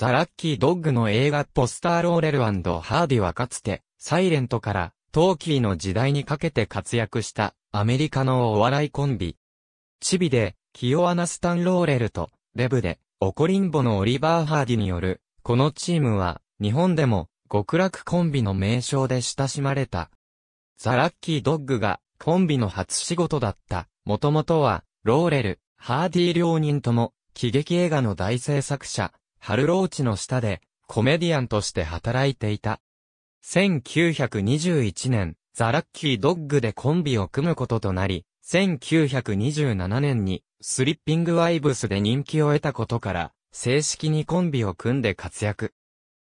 ザ・ラッキー・ドッグの映画ポスター・ローレルハーディはかつて、サイレントから、トーキーの時代にかけて活躍した、アメリカのお笑いコンビ。チビで、キヨアナ・スタン・ローレルと、デブで、オコリンボのオリバー・ハーディによる、このチームは、日本でも、極楽コンビの名称で親しまれた。ザ・ラッキー・ドッグが、コンビの初仕事だった。もともとは、ローレル、ハーディ両人とも、喜劇映画の大制作者、春ローチの下で、コメディアンとして働いていた。1921年、ザ・ラッキー・ドッグでコンビを組むこととなり、1927年に、スリッピング・ワイブスで人気を得たことから、正式にコンビを組んで活躍。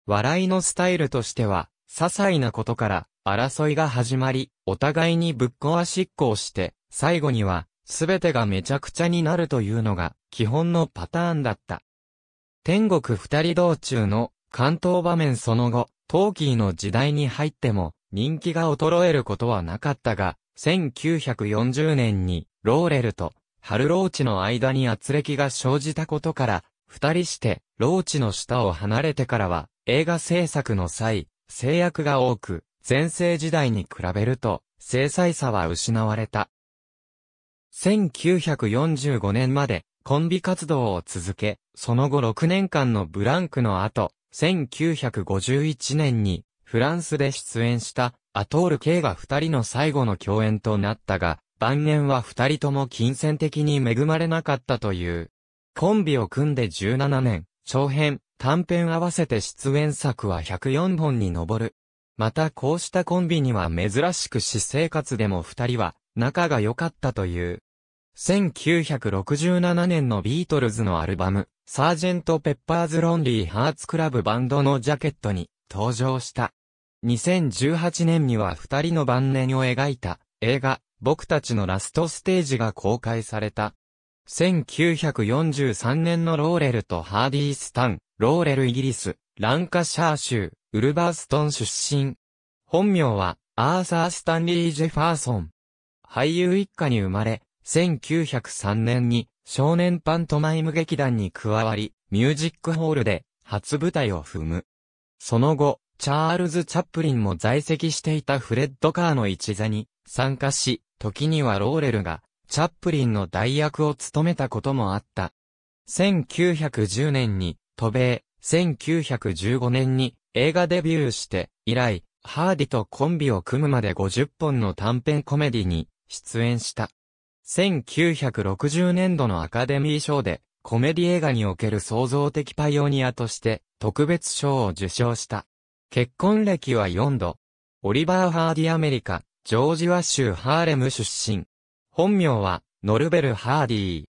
笑いのスタイルとしては、些細なことから、争いが始まり、お互いにぶっ壊しっこをして、最後には、すべてがめちゃくちゃになるというのが、基本のパターンだった。天国二人道中の関東場面その後、トーキーの時代に入っても人気が衰えることはなかったが、1940年にローレルとハルローチの間に圧力が生じたことから、二人して、ローチの下を離れてからは、映画制作の際、制約が多く、前世時代に比べると、制裁さは失われた。1945年まで、コンビ活動を続け、その後6年間のブランクの後、1951年にフランスで出演したアトール K が2人の最後の共演となったが、晩年は2人とも金銭的に恵まれなかったという。コンビを組んで17年、長編、短編合わせて出演作は104本に上る。またこうしたコンビには珍しく私生活でも2人は仲が良かったという。1967年のビートルズのアルバム、サージェント・ペッパーズ・ロンリー・ハーツ・クラブバンドのジャケットに登場した。2018年には二人の晩年を描いた映画、僕たちのラストステージが公開された。1943年のローレルとハーディー・スタン、ローレルイギリス、ランカシャー州、ウルバーストン出身。本名は、アーサー・スタンリー・ジェファーソン。俳優一家に生まれ、1903年に少年パントマイム劇団に加わり、ミュージックホールで初舞台を踏む。その後、チャールズ・チャップリンも在籍していたフレッド・カーの一座に参加し、時にはローレルがチャップリンの代役を務めたこともあった。1910年に渡米、1915年に映画デビューして、以来、ハーディとコンビを組むまで50本の短編コメディに出演した。1960年度のアカデミー賞で、コメディ映画における創造的パイオニアとして、特別賞を受賞した。結婚歴は4度。オリバー・ハーディアメリカ、ジョージワ州ハーレム出身。本名は、ノルベル・ハーディー。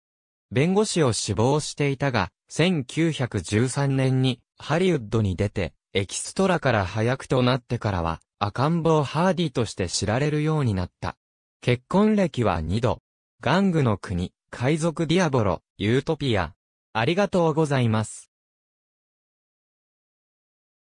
弁護士を志望していたが、1913年にハリウッドに出て、エキストラから早くとなってからは、赤ん坊ハーディとして知られるようになった。結婚歴は2度。玩具の国、海賊ディアボロ、ユートピア。ありがとうございます。